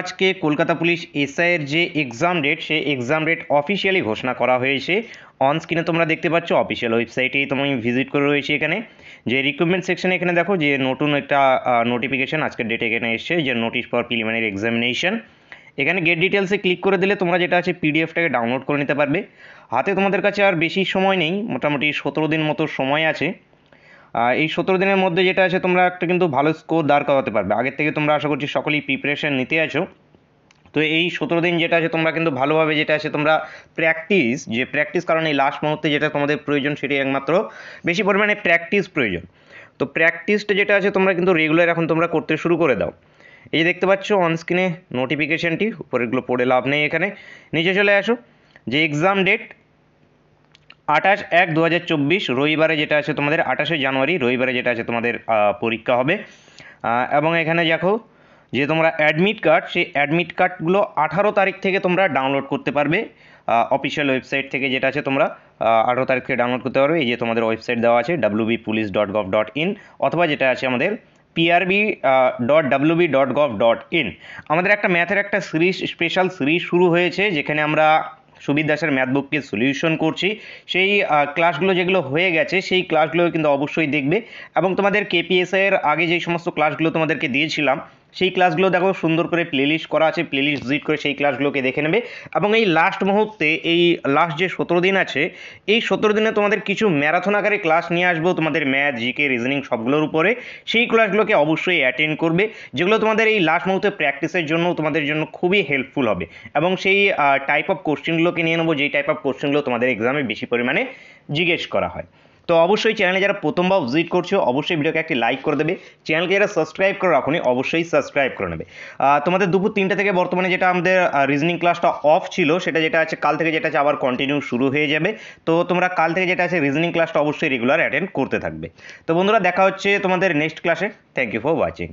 আজকে কলকাতা পুলিশ এসআইয়ের যে এক্সাম ডেট সে এক্সাম ডেট অফিসিয়ালি ঘোষণা করা হয়েছে অন স্ক্রিনে তোমরা দেখতে পাচ্ছ অফিসিয়াল ওয়েবসাইটেই তুমি ভিজিট করে রয়েছে এখানে যে রিক্রুটমেন্ট সেকশনে এখানে দেখো যে নতুন একটা নোটিফিকেশান আজকের ডেটে এখানে এসছে যে নোটিশ ফর প্রিলিমিনারি এক্সামিনেশন এখানে গেট ডিটেলসে ক্লিক করে দিলে তোমরা যেটা আছে পিডিএফটাকে ডাউনলোড করে নিতে পারবে হাতে তোমাদের কাছে আর বেশি সময় নেই মোটামুটি সতেরো দিন মতো সময় আছে এই সতেরো দিনের মধ্যে যেটা আছে তোমরা একটা কিন্তু ভালো স্কোর দাঁড় করাতে পারবে আগের থেকে তোমরা আশা করছি সকলেই প্রিপারেশান নিতে আছো তো এই সতেরো দিন যেটা আছে তোমরা কিন্তু ভালোভাবে যেটা আছে তোমরা প্র্যাকটিস যে প্র্যাকটিস কারণ এই লাস্ট মুহূর্তে যেটা তোমাদের প্রয়োজন সেটি একমাত্র বেশি পরিমাণে প্র্যাকটিস প্রয়োজন তো প্র্যাকটিসটা যেটা আছে তোমরা কিন্তু রেগুলার এখন তোমরা করতে শুরু করে দাও এই যে দেখতে পাচ্ছ অনস্ক্রিনে নোটিফিকেশানটি উপরেগুলো পড়ে লাভ নেই এখানে নিচে চলে আসো যে এক্সাম ডেট আঠাশ এক দু হাজার চব্বিশ রবিবারে যেটা আছে তোমাদের আঠাশে জানুয়ারি রবিবারে যেটা আছে তোমাদের পরীক্ষা হবে এবং এখানে দেখো যে তোমরা অ্যাডমিট কার্ড সেই অ্যাডমিট কার্ডগুলো আঠারো তারিখ থেকে তোমরা ডাউনলোড করতে পারবে অফিসিয়াল ওয়েবসাইট থেকে যেটা আছে তোমরা আঠারো তারিখ থেকে ডাউনলোড করতে পারবে এই যে তোমাদের ওয়েবসাইট দেওয়া আছে WB police dot gov dot in অথবা যেটা আছে আমাদের PRB dot WB dot gov dot in আমাদের একটা ম্যাথের একটা সিরিজ স্পেশাল সিরিজ শুরু হয়েছে যেখানে আমরা সুবির দাসের ম্যাথ বুককে সলিউশন করছি সেই ক্লাসগুলো যেগুলো হয়ে গেছে সেই ক্লাসগুলো কিন্তু অবশ্যই দেখবে এবং তোমাদের কেপিএসআইয়ের আগে যে সমস্ত ক্লাসগুলো তোমাদেরকে দিয়েছিলাম সেই ক্লাসগুলো দেখো সুন্দর করে লিস্ট করা আছে প্লেলিস্ট ভিজিট করে সেই ক্লাসগুলোকে দেখে নেবে এবং এই লাস্ট মুহূর্তে এই লাস্ট যে সতেরো দিন আছে এই সতেরো দিনে তোমাদের কিছু ম্যারাথন আকারে ক্লাস নিয়ে আসবো তোমাদের ম্যাথ জিকে রিজনিং সবগুলোর উপরে সেই ক্লাসগুলোকে অবশ্যই অ্যাটেন্ড করবে যেগুলো তোমাদের এই লাস্ট মুহূর্তে প্র্যাকটিসের জন্য তোমাদের জন্য খুবই হেল্পফুল হবে এবং সেই টাইপ অফ কোশ্চেনগুলোকে নিয়ে নেবো যেই টাইপ অফ কোশ্চেনগুলো তোমাদের এক্সামে বেশি পরিমাণে জিজ্ঞেস করা হয় তো অবশ্যই চ্যানেলে যারা প্রথমবার ভিজিট করছো অবশ্যই ভিডিওকে একটি লাইক করে দেবে চ্যানেলকে যারা সাবস্ক্রাইব করে রাখুনি অবশ্যই সাবস্ক্রাইব করে নেবে তোমাদের দুপুর তিনটা থেকে বর্তমানে যেটা আমাদের রিজনিং ক্লাসটা অফ ছিল সেটা যেটা আছে কাল থেকে যেটা আছে আবার কন্টিনিউ শুরু হয়ে যাবে তো তোমরা কাল থেকে যেটা আছে রিজনিং ক্লাসটা অবশ্যই রেগুলার অ্যাটেন্ড করতে থাকবে তো বন্ধুরা দেখা হচ্ছে তোমাদের নেক্সট ক্লাসে থ্যাংক ইউ ফর ওয়াচিং